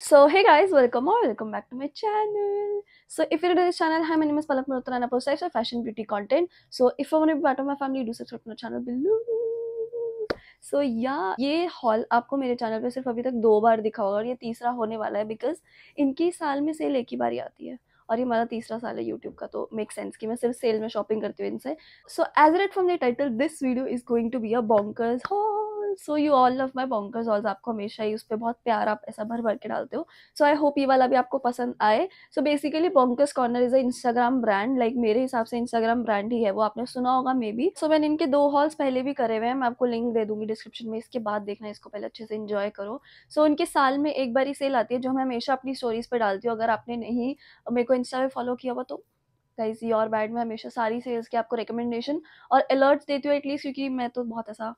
So hey guys, welcome or welcome back to my channel. So if you're new to this channel, hi, my name is Palak Malhotra and I post lifestyle, fashion, beauty content. So if you want to be part of my family, do subscribe to my channel below. So so, yeah yeah, ये haul आपको मेरे channel पे सिर्फ अभी तक दो बार दिखा होगा और ये तीसरा होने वाला है बिकॉज इनके साल में सेल एक ही बारी आती है और ये हमारा तीसरा साल है यूट्यूब का तो मेक सेंस कि मैं सिर्फ सेल में शॉपिंग करती हूँ इनसे so as rate from the title this video is going to be a bonkers haul so you all love my bonkers hauls आपको हमेशा ही उस पर बहुत प्यार आप ऐसा भर भर के डालते हो सो आई होप ये वाला भी आपको पसंद आए so basically bonkers corner is a Instagram brand like मेरे हिसाब से इंस्टाग्राम ब्रांड ही है वो आपने सुना होगा मे बी सो मैंने इनके दो हॉल्स पहले भी करे हुए हैं मैं आपको लिंक दे दूंगी डिस्क्रिप्शन में इसके बाद देखना इसको पहले अच्छे से इन्जॉय करो सो so, उनके साल में एक बार ही सेल आती है जो मैं हमेशा अपनी स्टोरीज पर डालती हूँ अगर आपने नहीं मेरे को इंस्टा पे फॉलो किया हुआ तो गाइज योर बैड में हमेशा सारी सेल्स की आपको रिकमेंडेशन और अलर्ट्स देती हूँ एटलीस्ट क्योंकि मैं तो बहुत ऐसा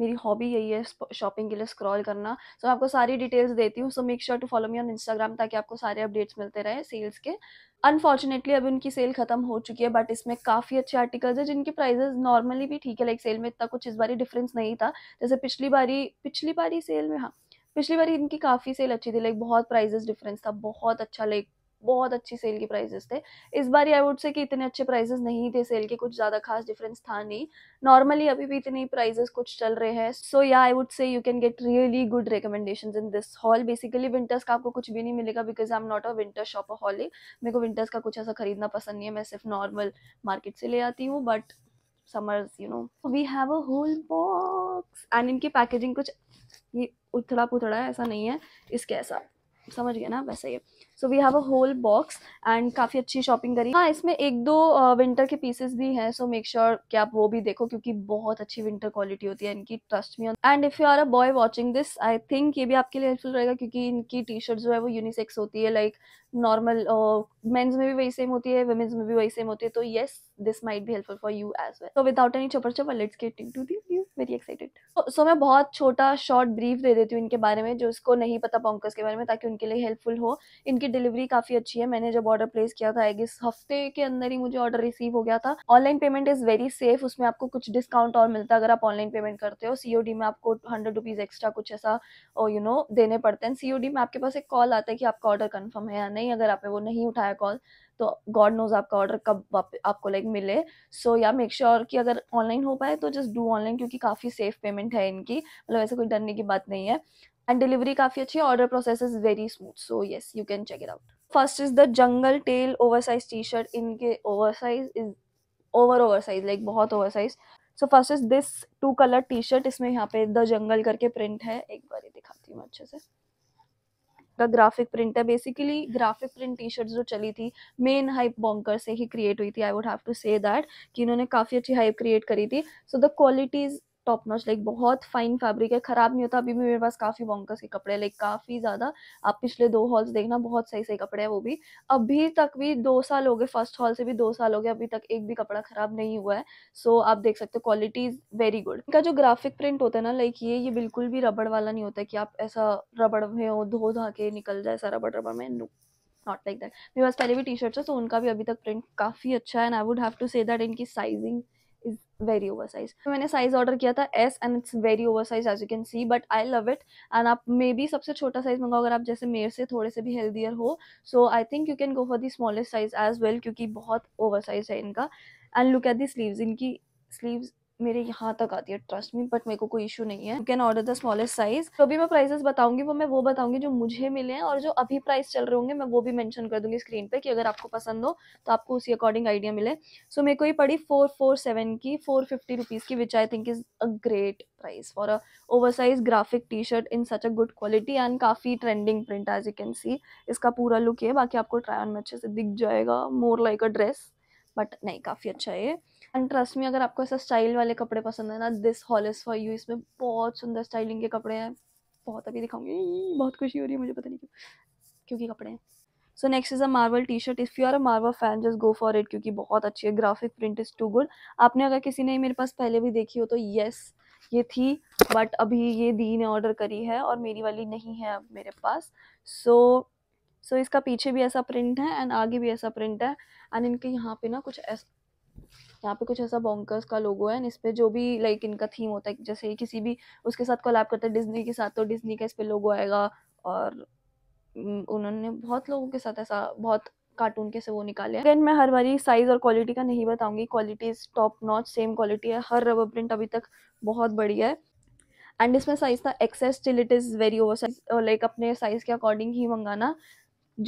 मेरी हॉबी यही है शॉपिंग के लिए स्क्रॉल करना सो so, मैं आपको सारी डिटेल्स देती हूँ so make sure to follow me on Instagram ताकि आपको सारे अपडेट्स मिलते रहे सेल्स के अनफॉर्चुनेटली अभी उनकी सेल खत्म हो चुकी है बट इसमें काफ़ी अच्छे आर्टिकल्स है जिनके प्राइजेज नॉर्मली भी ठीक है लाइक सेल में इतना कुछ इस बारी डिफरेंस नहीं था जैसे पिछली बारी पिछली बारी सेल में हाँ पिछली बारी इनकी काफ़ी सेल अच्छी थी लाइक बहुत प्राइजेस डिफरेंस था बहुत अच्छा लाइक बहुत अच्छी सेल की प्राइजेस थे इस बार आई वुड से कि इतने अच्छे प्राइजेस नहीं थे सेल के कुछ ज़्यादा खास डिफरेंस था नहीं नॉर्मली अभी भी इतने प्राइजेस कुछ चल रहे हैं so yeah I would say you can get really good recommendation in this haul basically winters का आपको कुछ भी नहीं मिलेगा because I am not a winter shop haul मेरे को विंटर्स का कुछ ऐसा खरीदना पसंद नहीं है मैं सिर्फ नॉर्मल मार्केट से ले आती हूँ but summers you know we have a whole box and इनकी पैकेजिंग कुछ ये उथड़ा पुथड़ा है ऐसा नहीं है इसके ऐसा समझ गए ना वैसे ही so we have a whole box and काफ़ी अच्छी शॉपिंग करी हाँ इसमें एक दो विंटर के पीसेस भी हैं सो मेक श्योर कि आप वो भी देखो क्योंकि बहुत अच्छी विंटर क्वालिटी होती है इनकी trust me and if you are a boy watching this I think ये भी आपके लिए हेल्पफुल रहेगा क्योंकि इनकी टी शर्ट जो है वो यूनिसेक्स होती है लाइक नॉर्मल मेन्स में भी वही सेम होती है वुमेन्स में भी वही सेम होती है तो येस दिस माइट भी helpful for you as well so without any चपर चपर let's getting to the you very excited so मैं बहुत छोटा शॉर्ट ब्रीफ दे देती हूँ इनके बारे में जो इसको नहीं पता पॉन्कस के बारे में ताकि उनके लिए हेल्पफुल हो इनकी डिलीवरी काफ़ी अच्छी है मैंने जब ऑर्डर प्लेस किया था इस हफ्ते के अंदर ही मुझे ऑर्डर रिसीव हो गया था online payment is very safe उसमें आपको कुछ डिस्काउंट और मिलता है अगर आप ऑनलाइन पेमेंट करते हो सी में आपको हंड्रेड रुपीज़ एक्स्ट्रा कुछ ऐसा you oh, you know know, देने पड़ते हैं सी में आपके पास एक कॉल आता है कि आपका ऑर्डर कन्फर्म है या नहीं अगर आपने वो नहीं उठाया कॉल तो गॉड नोज आपका ऑर्डर कब आपको लाइक मिले सो या मेक श्योर कि अगर ऑनलाइन हो पाए तो जस्ट डू ऑनलाइन क्योंकि काफ़ी सेफ पेमेंट है इनकी मतलब ऐसे कोई डरने की बात नहीं है एंड डिलीवरी काफ़ी अच्छी है order process is very smooth so yes you can check it out first is the jungle tale over size T shirt इनके over size is over over size like बहुत over size so first is this two colour T shirt इसमें यहाँ पे the jungle करके print है एक बार ये दिखाती हूँ अच्छे से का ग्राफिक प्रिंट है basically graphic print T shirt जो चली थी मेन हाइप बॉन्कर से ही क्रिएट हुई थी I would have to say that कि इन्होंने काफ़ी अच्छी हाइप क्रिएट करी थी so the quality is top notch like बहुत फाइन फैब्रिक है ख़राब नहीं होता अभी भी मेरे पास काफ़ी बॉन्कस के कपड़े लाइक काफ़ी ज़्यादा आप पिछले दो हॉल्स देखना बहुत सही सही कपड़े हैं वो भी अभी तक भी दो साल हो गए फर्स्ट हॉल से भी दो साल हो गए अभी तक एक भी कपड़ा ख़राब नहीं हुआ है सो so, आप देख सकते हो क्वालिटी इज़ वेरी गुड इनका जो ग्राफिक प्रिंट होता है ना लाइक ये ये बिल्कुल भी रबड़ वाला नहीं होता कि आप ऐसा रबड़ में हो धो धा के निकल जाए ऐसा रबड़ रबड़ में नो नॉट लाइक दैट मेरे पास पहले भी टी शर्ट्स है तो उनका भी अभी तक प्रिंट काफ़ी अच्छा है and I would have to say that इनकी sizing is very over size मैंने साइज ऑर्डर किया था S and it's very over size as you can see but I love it and आप मे बी सबसे छोटा size मंगाओ अगर आप जैसे मेरे से थोड़े से भी हेल्दियर हो so I think you can go for the smallest size as well क्योंकि बहुत ओवर साइज है इनका and look at the sleeve इनकी स्लीव मेरे यहाँ तक आती है ट्रस्ट में बट मेरे को कोई इशू नहीं है you can order the smallest size जो भी मैं प्राइसेस बताऊंगी वो मैं वो बताऊंगी जो मुझे मिले हैं और जो अभी प्राइस चल रहे होंगे मैं वो भी मेंशन कर दूंगी स्क्रीन पे कि अगर आपको पसंद हो तो आपको उसी अकॉर्डिंग आइडिया मिले सो so, मेरे को ये पड़ी फोर फोर सेवन की फोर फिफ्टी रुपीज़ की which I think is a great price for a over size graphic T shirt in such a good quality and काफ़ी trending print as you can see इसका पूरा look है बाकी आपको try on में अच्छे से दिख जाएगा more like a dress but नहीं काफ़ी अच्छा है एंड ट्रस्ट में अगर आपको ऐसा स्टाइल वाले कपड़े पसंद है ना this haul is for you इसमें बहुत सुंदर स्टाइलिंग के कपड़े हैं बहुत अभी दिखाऊंगी बहुत खुशी हो रही है मुझे पता नहीं क्यों क्योंकि कपड़े हैं so next is a Marvel T shirt if you are a Marvel fan just go for it क्योंकि बहुत अच्छी है graphic print is too good आपने अगर किसी ने मेरे पास पहले भी देखी हो तो येस ये थी बट अभी ये दी ने ऑर्डर करी है और मेरी वाली नहीं है अब मेरे पास सो so, सो so इसका पीछे भी ऐसा प्रिंट है एंड आगे भी ऐसा प्रिंट है एंड इनके यहाँ पे ना कुछ ऐसा यहाँ पे कुछ ऐसा बॉन्कर्स का लोगो है इस पर जो भी लाइक इनका थीम होता है जैसे किसी भी उसके साथ कोलैब करते हैं डिज्नी के साथ तो डिज्नी का इस पर लोगो आएगा और उन्होंने बहुत लोगों के साथ ऐसा बहुत कार्टून के से वो निकाले हैं अगेन मैं हर बारी साइज़ और क्वालिटी का नहीं बताऊंगी quality is top notch same quality है हर रबर प्रिंट अभी तक बहुत बढ़िया है एंड इसमें साइज़ था XS till it is very over size like अपने साइज़ के अकॉर्डिंग ही मंगाना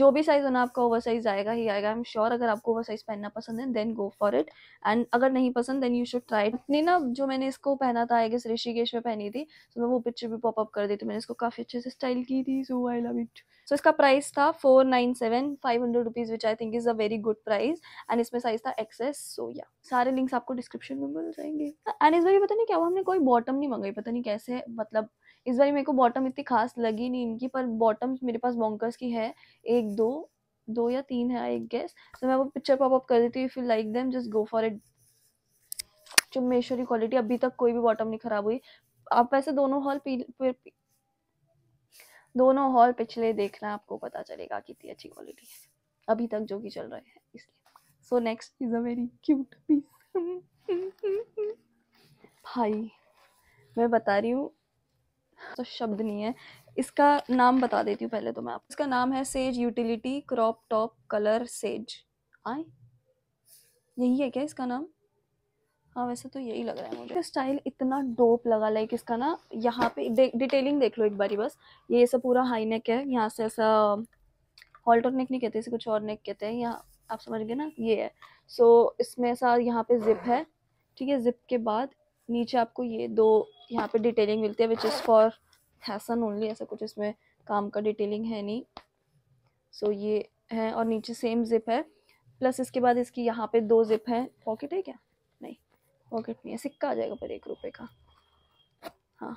जो भी साइज़ होना आपका ओवर साइज आएगा ही आएगा आई एम श्योर अगर आपको ओवर साइज पहनना पसंद है देन गो फॉर इट एंड अगर नहीं पसंद then you should try it अपने ना जो मैंने इसको पहना था आई गेस ऋषिकेश में पहनी थी तो मैं वो पिक्चर भी पॉपअप कर दी तो मैंने इसको काफ़ी अच्छे से स्टाइल की थी सो आई लव इट सो इसका प्राइस था four nine seven five hundred rupees which I think is a very good price and इसमें साइज था एक्सेस सो या सारे लिंक्स आपको डिस्क्रिप्शन में मिल जाएंगे एंड इस बार पता नहीं क्या हुआ हमने कोई बॉटम नहीं मंगाई पता नहीं कैसे मतलब इस बार मेरे को बॉटम इतनी खास लगी नहीं इनकी पर बॉटम्स मेरे पास बॉन्कर्स की है एक दो दो या तीन है आई गेस तो मैं वो पिक्चर पॉप अप कर देती हूँ if you like them just go for it चुमेश्वरी क्वालिटी अभी तक कोई भी बॉटम नहीं खराब हुई आप वैसे दोनों हॉल पी, पी, पी दोनों हॉल पिछले देखना आपको पता चलेगा कितनी अच्छी क्वालिटी है अभी तक जो कि चल रहे हैं इसलिए so next is a very cute piece भाई मैं बता रही हूँ तो शब्द नहीं है इसका नाम बता देती हूँ पहले तो मैं आपको इसका नाम है sage utility crop top colour sage आए यही है क्या इसका नाम हाँ वैसे तो यही लग रहा है मुझे स्टाइल इतना डोप लगा लाइक इसका ना यहाँ पे डि डिटेलिंग देख लो एक बारी बस ये ऐसा पूरा हाई नेक है यहाँ से ऐसा हॉल्टर नेक नहीं कहते इसे कुछ और नेक कहते हैं यहाँ आप समझ गए ना ये है सो so, इसमें ऐसा यहाँ पे जिप है ठीक है जिप के बाद नीचे आपको ये दो यहाँ पे डिटेलिंग मिलती है विच इज़ फॉर हैसन ओनली ऐसा कुछ इसमें काम का डिटेलिंग है नहीं सो so, ये है और नीचे सेम जिप है प्लस इसके बाद इसकी यहाँ पे दो जिप है पॉकेट है क्या नहीं पॉकेट नहीं है सिक्का आ जाएगा पर एक रुपये का हाँ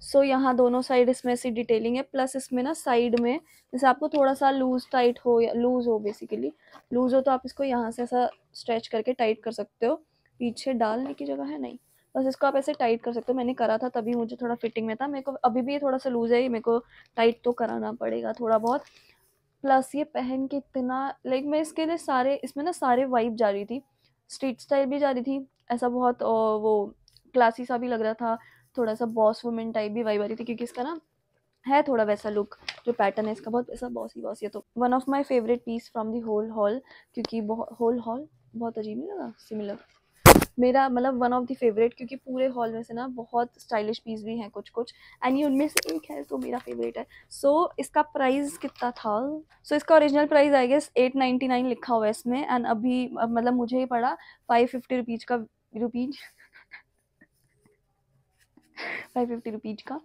सो so, यहाँ दोनों साइड इसमें ऐसी डिटेलिंग है प्लस इसमें ना साइड में जैसे आपको थोड़ा सा लूज टाइट हो या लूज़ हो बेसिकली लूज़ हो तो आप इसको यहाँ से ऐसा स्ट्रेच करके टाइट कर सकते हो पीछे डालने की जगह है नहीं बस इसको आप ऐसे टाइट कर सकते हो मैंने करा था तभी मुझे थोड़ा फिटिंग में था मेरे को अभी भी ये थोड़ा सा लूज़ है मेरे को टाइट तो कराना पड़ेगा थोड़ा बहुत प्लस ये पहन के इतना लाइक मैं इसके लिए सारे इसमें ना सारे वाइब जा रही थी स्ट्रीट स्टाइल भी जा रही थी ऐसा बहुत वो क्लासी सा भी लग रहा था थोड़ा सा बॉस वुमेन टाइप भी वाइब आ रही थी क्योंकि इसका ना है थोड़ा वैसा लुक जो पैटर्न है इसका बहुत वैसा बॉस ही बॉस है तो one of my favourite piece from the whole haul क्योंकि होल हॉल बहुत अजीब नहीं लगा सिमिलर मेरा मतलब वन ऑफ द फेवरेट क्योंकि पूरे हॉल में से ना बहुत स्टाइलिश पीस भी हैं कुछ कुछ एंड ये उनमें से एक है तो मेरा फेवरेट है सो so, इसका प्राइस कितना था सो so, इसका original price I guess eight ninety nine लिखा हुआ है इसमें एंड अभी मतलब मुझे ही पड़ा फाइव फिफ्टी रुपीज का रुपीज फाइव फिफ्टी रुपीज का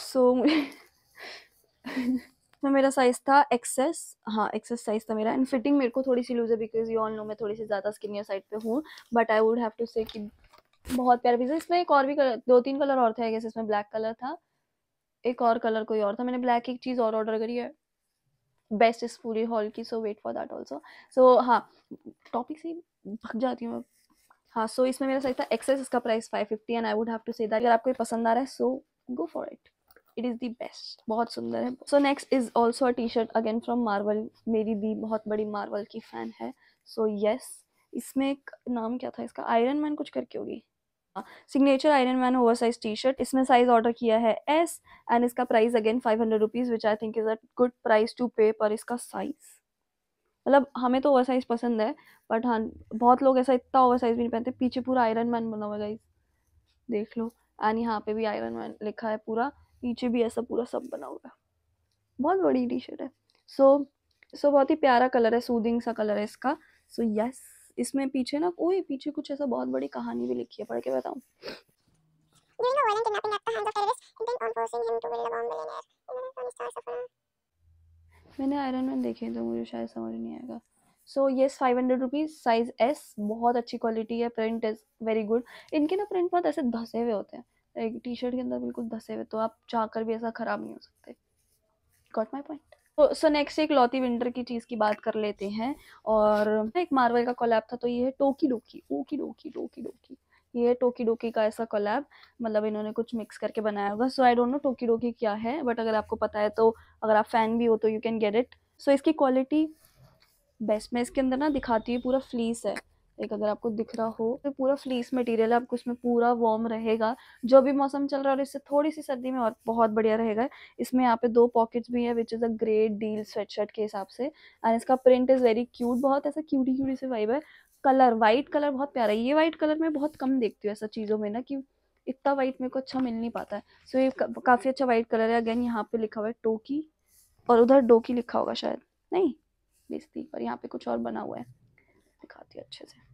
सो so, मुझे इसमें तो मेरा साइज़ था एक्सेस हाँ एक्सेस साइज़ था मेरा एंड फिटिंग मेरे को थोड़ी सी लूज है बिकॉज यू ऑल नो मैं थोड़ी सी ज़्यादा स्किनियर साइड पे हूँ but I would have to say कि बहुत प्यारा पीस है इसमें एक और भी कलर दो तीन कलर और थे आई गेस इसमें ब्लैक कलर था एक और कलर कोई और था मैंने ब्लैक एक चीज़ और ऑर्डर करी है बेस्ट इस पूरी हॉल की so wait for that also so हाँ टॉपिक से भग जाती हूँ मैं हाँ सो so इसमें मेरा साइज था एक्सेस इसका price five fifty and I would have to say that अगर आपको पसंद आ रहा है so go for it it is the best बहुत सुंदर है so next is also a T shirt again from Marvel मेरी भी बहुत बड़ी मार्वल की फ़ैन है सो so, येस yes, इसमें एक नाम क्या था इसका आयरन मैन कुछ करके होगी signature Iron Man over size T shirt इसमें साइज ऑर्डर किया है एस एंड इसका price again five hundred rupees which I think is a good price to pay पर इसका साइज़ मतलब हमें तो ओवर साइज पसंद है बट हाँ बहुत लोग ऐसा इतना ओवर साइज भी नहीं पहनते पीछे पूरा आयरन मैन बना हुआ गाइज देख लो एंड यहाँ पे भी आयरन मैन लिखा है पूरा पीछे भी ऐसा पूरा सब बना हुआ है बहुत बड़ी टी शर्ट है सो so, सो so बहुत ही प्यारा कलर है सूदिंग सा कलर है इसका सो so, यस yes, इसमें पीछे ना कोई पीछे कुछ ऐसा बहुत बड़ी कहानी भी लिखी है पढ़ के बताऊँ मैंने आयरन मैन देखे तो मुझे शायद समझ नहीं आएगा सो ये five hundred rupees size S बहुत अच्छी क्वालिटी है प्रिंट इज़ वेरी गुड इनके ना प्रिंट बहुत ऐसे धसे हुए होते हैं टी शर्ट के अंदर बिल्कुल धसे हुए तो आप जाकर भी ऐसा ख़राब नहीं हो सकते गॉट माई पॉइंट तो सो नेक्स्ट एक लौती विंटर की चीज़ की बात कर लेते हैं और एक मार्वल का कोलैब था तो ये है टोकी डोकी ओकी डोकी डोकी डोकी ये है टोकी डोकी का ऐसा कोलैब मतलब इन्होंने कुछ मिक्स करके बनाया होगा सो आई डोंट नो टोकी डोकी क्या है बट अगर आपको पता है तो अगर आप फ़ैन भी हो तो you can get it so इसकी क्वालिटी बेस्ट मैं इसके अंदर ना दिखाती हूँ पूरा फ्लीस है एक अगर आपको दिख रहा हो तो पूरा फ्लीस मटेरियल है आपको इसमें पूरा वार्म रहेगा जो भी मौसम चल रहा है और इससे थोड़ी सी सर्दी में और बहुत बढ़िया रहेगा इसमें यहाँ पे दो पॉकेट्स भी है which is a great deal sweatshirt के हिसाब से एंड इसका प्रिंट इज़ वेरी क्यूट बहुत ऐसा क्यूटी क्यूटी से वाइब है कलर वाइट कलर बहुत प्यारा है ये वाइट कलर मैं बहुत कम देखती हूँ ऐसा चीज़ों में ना कि इतना वाइट मेरे को अच्छा मिल नहीं पाता है सो so, ये का, काफ़ी अच्छा वाइट कलर है अगेन यहाँ पे लिखा हुआ है टोकी और उधर डोकी लिखा होगा शायद नहीं बेस्ती पर यहाँ पे कुछ और बना हुआ है दिखाती अच्छे से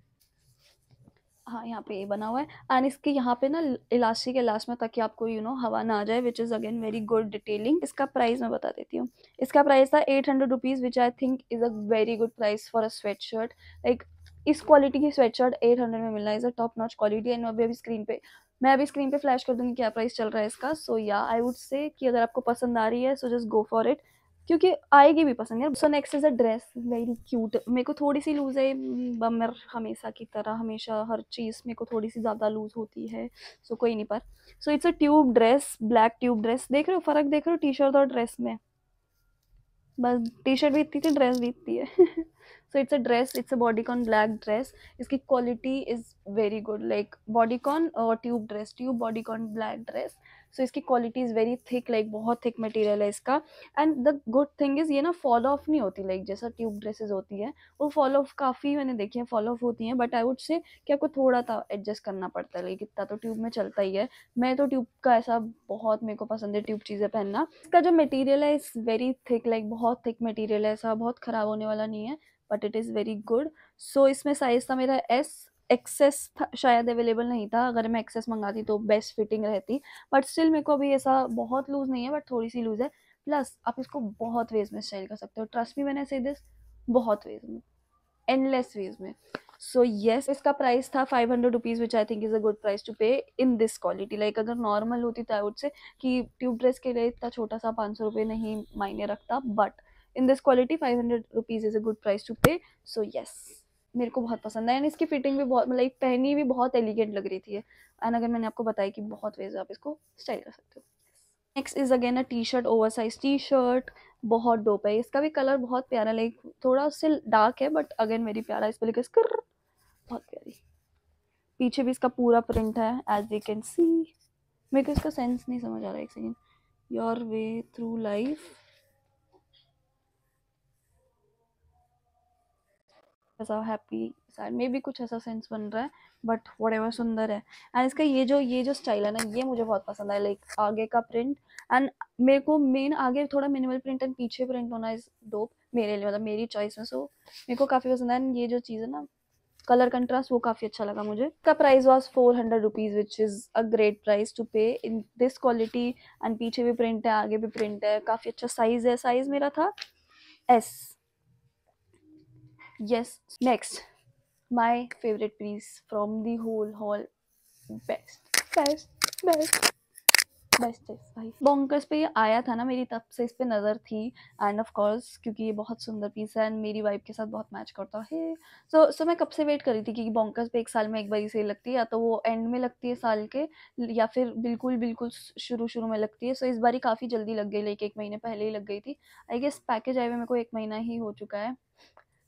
हाँ यहाँ पे ये बना हुआ है एंड इसके यहाँ पे ना इलास्टिक लास्ट में ताकि आपको यू you नो know, हवा ना आ जाए which is again very good detailing इसका प्राइस मैं बता देती हूँ इसका प्राइस था eight hundred rupees which I think is a very good price for a sweatshirt like इस क्वालिटी की स्वेट शर्ट एट हंड्रेड में मिलना is a top notch quality and अभी अभी स्क्रीन पे मैं अभी स्क्रीन पे फ्लैश कर दूँगी क्या प्राइस चल रहा है इसका सो या आई वुड से कि अगर आपको पसंद आ रही है so just go for it क्योंकि आएगी भी पसंद यार so next is a dress very cute मेरे को थोड़ी सी लूज़ है बमर हमेशा की तरह हमेशा हर चीज़ मेरे को थोड़ी सी ज़्यादा लूज़ होती है सो so, कोई नहीं पर so it's a tube dress black tube dress देख रहे हो फ़र्क देख रहे हो टी शर्ट और ड्रेस में बस टी शर्ट भी इतनी थी ड्रेस भी इतनी है so it's a dress it's a bodycon black dress इसकी quality is very good like bodycon और tube dress tube bodycon black dress so इसकी quality is very thick like बहुत थिक मटेरियल है इसका and the good thing is ये ना follow of नहीं होती लाइक जैसा ट्यूब ड्रेसेस होती है वो फॉलो ऑफ काफ़ी मैंने देखी है फॉलो ऑफ होती हैं बट आई वुड से कि आपको थोड़ा था एडजस्ट करना पड़ता है लाइक इतना तो ट्यूब में चलता ही है मैं तो ट्यूब का ऐसा बहुत मेरे को पसंद है ट्यूब चीज़ें पहनना इसका जो मटेरियल है इस वेरी थिक लाइक बहुत थिक मटेरियल है ऐसा बहुत ख़राब होने वाला नहीं है but it is very good so इसमें साइज़ था मेरा एस एक्सेस शायद अवेलेबल नहीं था अगर मैं एक्सेस मंगाती तो बेस्ट फिटिंग रहती बट स्टिल मेरे को अभी ऐसा बहुत लूज़ नहीं है बट थोड़ी सी लूज़ है प्लस आप इसको बहुत वेज में स्टाइल कर सकते हो ट्रस्ट मी मैंने से दिस बहुत वेज में एंडलेस वेज में सो so, येस yes, इसका प्राइस था five hundred rupees which I think is a good price to pay in this quality like अगर नॉर्मल होती तो आई से कि ट्यूब ड्रेस के लिए इतना छोटा सा पाँच सौ रुपये नहीं मायने रखता but in this quality five hundred rupees is a good price to pay so yes मेरे को बहुत पसंद है एंड इसकी फिटिंग भी बहुत मतलब पहनी भी बहुत एलिगेंट लग रही थी एंड अगर मैंने आपको बताया कि बहुत वेज आप इसको स्टाइल कर सकते हो next is again a T shirt over size T shirt बहुत डोप है इसका भी कलर बहुत प्यारा लाइक थोड़ा उससे डार्क है बट अगेन वेरी प्यारा इस पर लिखा इसका बहुत प्यारी पीछे भी इसका पूरा प्रिंट है एज वी कैन सी मेरे को इसका सेंस नहीं समझ आ रहा है एक second your way through life ऐसा हैप्पी सैड मे भी कुछ ऐसा सेंस बन रहा है बट वट एवर सुंदर है एंड इसका ये जो ये जो स्टाइल है ना ये मुझे बहुत पसंद है लाइक like, आगे का प्रिंट एंड मेरे को मेन आगे थोड़ा मिनिमल प्रिंट एंड पीछे प्रिंट होना इस डोप मेरे लिए मतलब मेरी चॉइस में सो मेरे को काफ़ी पसंद है एंड ये जो चीज़ है ना कलर कंट्रास्ट वो काफ़ी अच्छा लगा मुझे इसका price was four hundred rupees which is a great price to pay in this quality and पीछे भी प्रिंट है आगे भी प्रिंट है काफ़ी अच्छा साइज़ है साइज़ मेरा था S yes next my favorite piece from the whole haul best best best best है भाई बॉन्कर्स पे आया था ना मेरी तब से इस पर नज़र थी एंड ऑफ कोर्स क्योंकि ये बहुत सुंदर पीस है एंड मेरी वाइफ के साथ बहुत मैच करता है सो सो मैं कब से वेट कर रही थी कि बॉन्कर्स पे एक साल में एक बार ही सेल लगती है या तो वो एंड में लगती है साल के या फिर बिल्कुल बिल्कुल शुरू शुरू में लगती है सो so, इस बार ही काफ़ी जल्दी लग गई लाइक एक महीने पहले ही लग गई थी आई गेस पैकेज आए हुए मेरे को एक महीना ही हो चुका है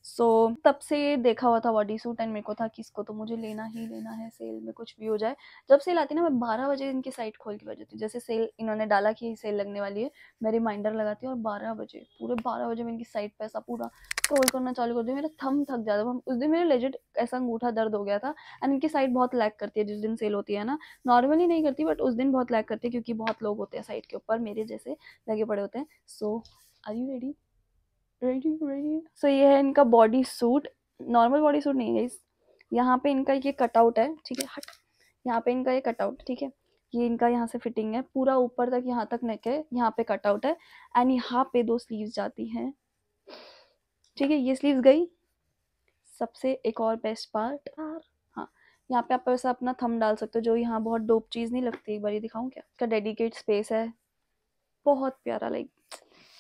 सो so, तब से देखा हुआ था बॉडी सूट एंड मेरे को था कि इसको तो मुझे लेना ही लेना है सेल में कुछ भी हो जाए जब सेल आती ना मैं बारह बजे इनकी साइट खोल के बजती हूँ जैसे सेल इन्होंने डाला कि सेल लगने वाली है मैं रिमाइंडर लगाती हूँ और बारह बजे पूरे बारह बजे मैं इनकी साइट पर ऐसा पूरा स्क्रोल करना चालू कर दिया मेरा थम थक जाता था उस दिन मेरा लेजेड ऐसा अंगूठा दर्द हो गया था एंड इनकी साइट बहुत लैक करती है जिस दिन सेल होती है ना नॉर्मली नहीं करती बट उस दिन बहुत लैक करती है क्योंकि बहुत लोग होते हैं साइट के ऊपर मेरे जैसे लगे पड़े होते हैं so are you ready ready ready so ये है इनका bodysuit normal bodysuit नहीं है इस यहाँ पे इनका ये कटआउट है ठीक है हट यहाँ पे इनका ये कटआउट ठीक है ये इनका यहाँ से फिटिंग है पूरा ऊपर तक यहाँ तक नेक है यहाँ पे कटआउट है एंड यहाँ पे दो स्लीव्स जाती हैं ठीक है ये स्लीव्स गई सबसे एक और बेस्ट पार्ट हाँ यहाँ पे आप वैसा अपना थम डाल सकते हो जो यहाँ बहुत डोप चीज़ नहीं लगती एक बार ये दिखाऊँ क्या इसका डेडिकेट स्पेस है बहुत प्यारा लाइक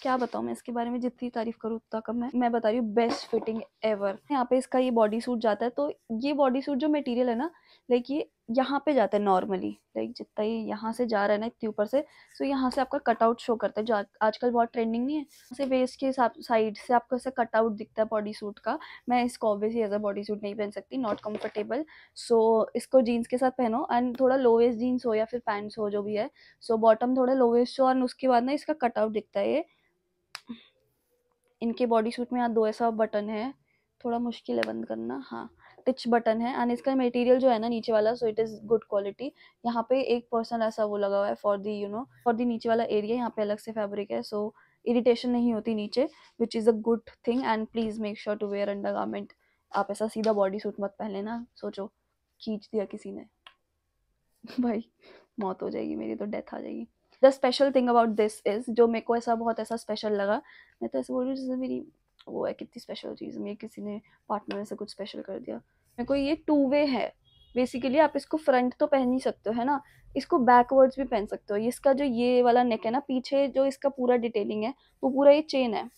क्या बताऊँ मैं इसके बारे में जितनी तारीफ करूँ उतना कम है मैं बता रही हूँ बेस्ट फिटिंग एवर यहाँ पे इसका ये बॉडी सूट जाता है तो ये बॉडी सूट जो मटेरियल है ना लाइक ये यहाँ पे जाता है नॉर्मली लाइक जितना ही यहाँ से जा रहा है ना इतने ऊपर से सो so यहाँ से आपका कटआउट शो करता है जो आजकल बहुत ट्रेंडिंग नहीं है जैसे वेस्ट के हिसाब साइड से आपको ऐसा कटआउट दिखता है बॉडी सूट का मैं इसको obviously as a bodysuit नहीं पहन सकती नॉट कम्फर्टेबल सो इसको जीन्स के साथ पहनो एंड थोड़ा लोवेस्ट जीन्स हो या फिर पैंट्स हो जो भी है सो so, बॉटम थोड़ा लोवेस्ट हो एंड उसके बाद ना इसका कटआउट दिखता है ये इनके बॉडी सूट में यहाँ दो ऐसा बटन है थोड़ा मुश्किल है बंद करना हाँ टिच बटन है एंड इसका मटेरियल जो है ना नीचे वाला so it is good quality यहाँ पे एक पर्सन ऐसा वो लगा हुआ है for the you know for the नीचे वाला एरिया यहाँ पे अलग से फैब्रिक है सो so, इरिटेशन नहीं होती नीचे which is a good thing and please make sure to wear undergarment आप ऐसा सीधा बॉडी सूट मत पहन लेना सोचो खींच दिया किसी ने भाई मौत हो जाएगी मेरी तो डेथ आ जाएगी the special thing about this is जो मेरे को ऐसा बहुत ऐसा स्पेशल लगा मैं तो ऐसे बोल रही हूँ जैसे मेरी वो है कितनी स्पेशल चीज़ मेरे किसी ने पार्टनर से कुछ स्पेशल कर दिया मेरे को ये टू वे है बेसिकली आप इसको फ्रंट तो पहन ही सकते हो है ना इसको बैकवर्ड्स भी पहन सकते हो इसका जो ये वाला नेक है ना पीछे जो इसका पूरा डिटेलिंग है वो पूरा ये चेन है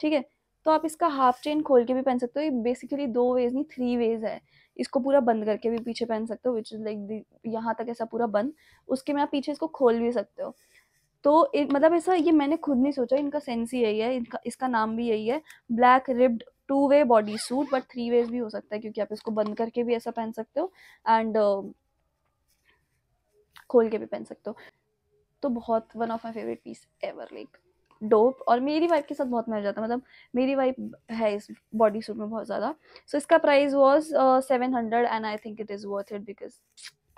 ठीक है तो आप इसका हाफ चेन खोल के भी पहन सकते हो ये बेसिकली दो वेज नहीं थ्री वेज है इसको पूरा बंद करके भी पीछे पहन सकते हो विच इज़ लाइक यहाँ तक ऐसा पूरा बंद उसके में आप पीछे इसको खोल भी सकते हो तो एक मतलब ऐसा ये मैंने खुद नहीं सोचा इनका सेंस ही यही है इनका इसका नाम भी यही है black ribbed two way bodysuit but three ways भी हो सकता है क्योंकि आप इसको बंद करके भी ऐसा पहन सकते हो एंड uh, खोल के भी पहन सकते हो तो बहुत one of my favourite piece ever like dope और मेरी वाइफ के साथ बहुत मैच जाता है मतलब मेरी वाइफ है इस बॉडी सूट में बहुत ज़्यादा सो so, इसका price was seven hundred and I think it is worth it because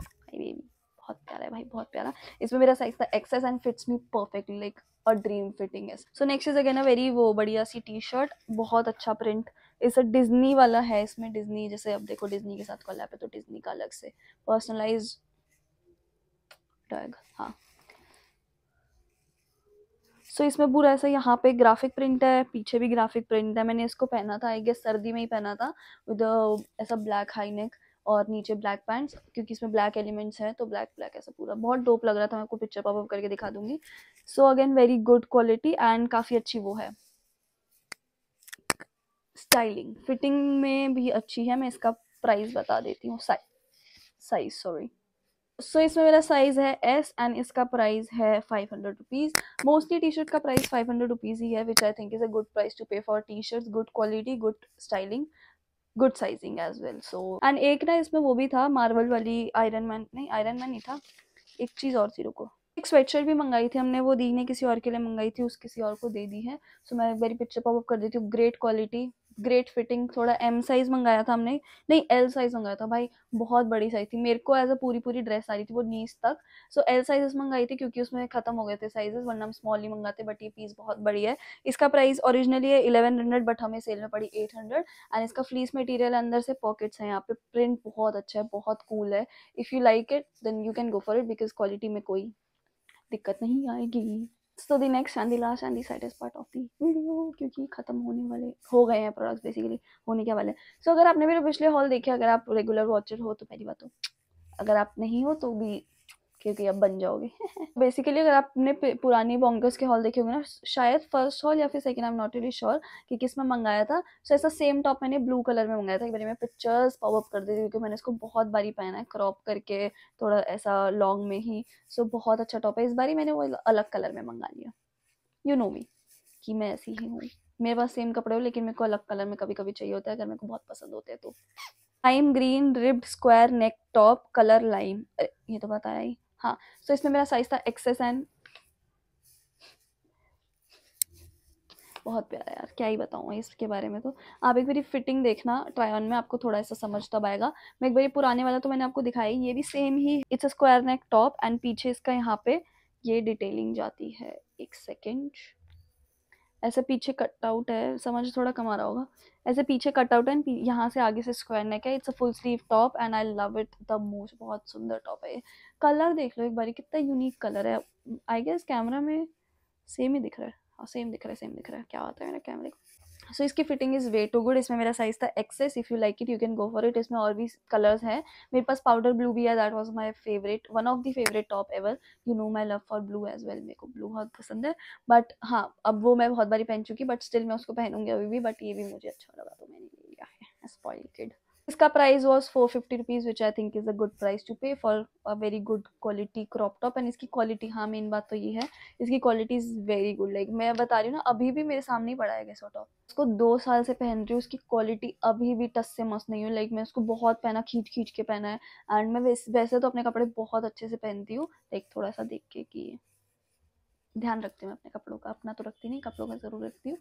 baby बहुत प्यारा है भाई बहुत प्यारा इसमें मेरा साइज था XS and fits me perfectly like और dream fitting is so next is again a very वो बढ़िया सी टी शर्ट बहुत अच्छा प्रिंट इस डिज्नी वाला है इसमें डिज्नी जैसे अब देखो डिज्नी के साथ कॉल है तो डिज्नी का अलग से पर्सनलाइज टैग हाँ सो so, इसमें पूरा ऐसा यहाँ पे ग्राफिक प्रिंट है पीछे भी ग्राफिक प्रिंट है मैंने इसको पहना था आई गेस सर्दी में ही पहना था विद ऐसा ब्लैक हाई नेक और नीचे ब्लैक पैंट्स क्योंकि इसमें ब्लैक एलिमेंट्स हैं तो ब्लैक ब्लैक ऐसा पूरा बहुत डोप लग रहा था मैं आपको पिक्चर पॉपअप करके दिखा दूंगी so again very good quality and काफ़ी अच्छी वो है स्टाइलिंग फिटिंग में भी अच्छी है मैं इसका प्राइस बता देती हूँ साइज साइज सॉरी सो इसमें मेरा साइज़ है एस एंड इसका प्राइस है five hundred rupees mostly T shirt का प्राइस फाइव हंड्रेड रुपीज़ ही है which I think is a good price to pay for T shirt good quality good styling good sizing as well so and एक ना इसमें वो भी था Marvel वाली आयरन मैन नहीं आयरन मैन ही था एक चीज़ और थी रुको एक स्वेटशर्ट भी मंगाई थी हमने वो दी नहीं किसी और के लिए मंगाई थी उस किसी और को दे दी है सो so, मैं एक बार पिक्चर पॉपअप कर देती हूँ ग्रेट क्वालिटी ग्रेट फिटिंग थोड़ा एम साइज मंगाया था हमने नहीं एल साइज मंगाया था भाई बहुत बड़ी साइज थी मेरे को एज अ पूरी पूरी ड्रेस आ रही थी वो नीस तक सो एल साइजेस मंगाई थी क्योंकि उसमें खत्म हो गए थे साइजेस वरना हम स्मॉल ही मंगाते बट ये पीस बहुत बड़ी है इसका प्राइस ओरिजिनली है इलेवन हंड्रेड बट हमें सेल में पड़ी एट हंड्रेड एंड इसका फ्लीस मटीरियल अंदर से पॉकेट्स हैं यहाँ पे प्रिंट बहुत अच्छा है बहुत कूल है if you like it then you can go for it because quality में कोई दिक्कत नहीं आएगी so the next and the last and the saddest part of the video क्योंकि खत्म होने वाले हो गए हैं प्रोडक्ट्स बेसिकली होने के वाले सो so, अगर आपने मेरे पिछले हॉल देखे अगर आप रेगुलर वॉचर हो तो पहली बात हो तो, अगर आप नहीं हो तो भी क्योंकि अब बन जाओगे बेसिकली अगर आपने पुरानी बॉन्गर्स के हॉल देखे होंगे ना शायद फर्स्ट हॉल या फिर second I am not really sure कि किस में मंगाया था सो ऐसा सेम टॉप मैंने ब्लू कलर में मंगाया था एक बार मैं पिक्चर्स पॉपअप कर दी थी क्योंकि मैंने इसको बहुत बारी पहना है क्रॉप करके थोड़ा ऐसा लॉन्ग में ही सो so, बहुत अच्छा टॉप है इस बारी मैंने वो अलग कलर में मंगा लिया यू नो मी कि मैं ऐसी ही हूँ मेरे पास सेम कपड़े हो लेकिन मेरे को अलग कलर में कभी कभी चाहिए होता है अगर मेरे को बहुत पसंद होते हैं तो lime green ribbed square neck top colour lime ये तो बताया ही हाँ सो तो so इसमें मेरा साइज़ था एक्सेस एन बहुत प्यारा यार क्या ही बताऊँ इसके बारे में तो आप एक बारी फिटिंग देखना ट्राई ऑन में आपको थोड़ा ऐसा समझ तब आएगा मैं एक बारी पुराने वाला तो मैंने आपको दिखाई ये भी सेम ही it's square neck top and पीछे इसका यहाँ पे ये डिटेलिंग जाती है एक सेकेंड ऐसे पीछे कट आउट है समझ थोड़ा कम आ रहा होगा ऐसे पीछे कट आउट है यहाँ से आगे से स्क्वायर नेक है it's a full sleeve top and I love it the most बहुत सुंदर टॉप है ये कलर देख लो एक बार कितना यूनिक कलर है आई गेस कैमरा में सेम ही दिख रहा है हाँ सेम दिख रहा है सेम दिख रहा है क्या बात है मेरा कैमरे को सो so, इसकी fitting is way too good इसमें मेरा साइज़ था XS if you like it you can go for it इसमें और भी कलर्स हैं मेरे पास पाउडर ब्लू भी है that was my favourite one of the favourite top ever you know my love for blue as well मेरे को blue बहुत पसंद है बट हाँ अब वो मैं बहुत बारी पहन चुकी बट स्टिल मैं उसको पहनूंगी अभी भी बट ये भी मुझे अच्छा लगा तो मैंने लिया है स्पॉइल किड इसका price was four fifty rupees which I think is a good price to pay for a very good quality crop top and इसकी क्वालिटी हाँ मेन बात तो ये है इसकी quality is very good like मैं बता रही हूँ ना अभी भी मेरे सामने ही पड़ा है कैसा टॉप उसको दो साल से पहन रही हूँ उसकी क्वालिटी अभी भी टस से मस्त नहीं हूँ लाइक मैं उसको बहुत पहना खींच खींच के पहना है एंड मैं वैसे तो अपने कपड़े बहुत अच्छे से पहनती हूँ लाइक थोड़ा सा देख के कि ध्यान रखती हूँ अपने कपड़ों का अपना तो रखती नहीं कपड़ों का ज़रूर रखती हूँ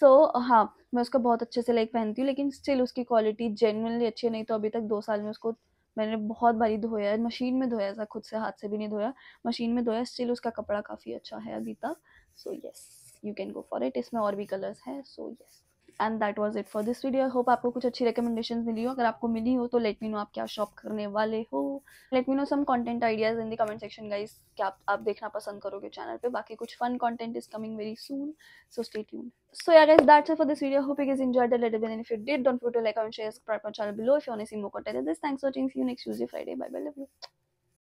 सो so, हाँ मैं उसका बहुत अच्छे से लाइक पहनती हूँ लेकिन स्टिल उसकी क्वालिटी जेनुअनली अच्छी है नहीं तो अभी तक दो साल में उसको मैंने बहुत बारी धोया है मशीन में धोया था खुद से हाथ से भी नहीं धोया मशीन में धोया स्टिल उसका कपड़ा काफ़ी अच्छा है अभी तक so yes you can go for it इसमें और भी कलर्स हैं so yes and that was it for this video hope आपको कुछ अच्छी रिकमेंडेशन मिली हो अगर आपको मिली हो तो लेट मी नो आप क्या शॉप करने वाले हो let me know some content ideas in the comment section guys क्या आप, देखना पसंद करोगे चैनल पे बाकी कुछ fun content is coming very soon so stay tuned so yeah guys that's for this video hope you guys enjoyed the little bit if you did don't like share subscribe channel below if you want to see this thanks for watching see next Tuesday Friday bye bye love you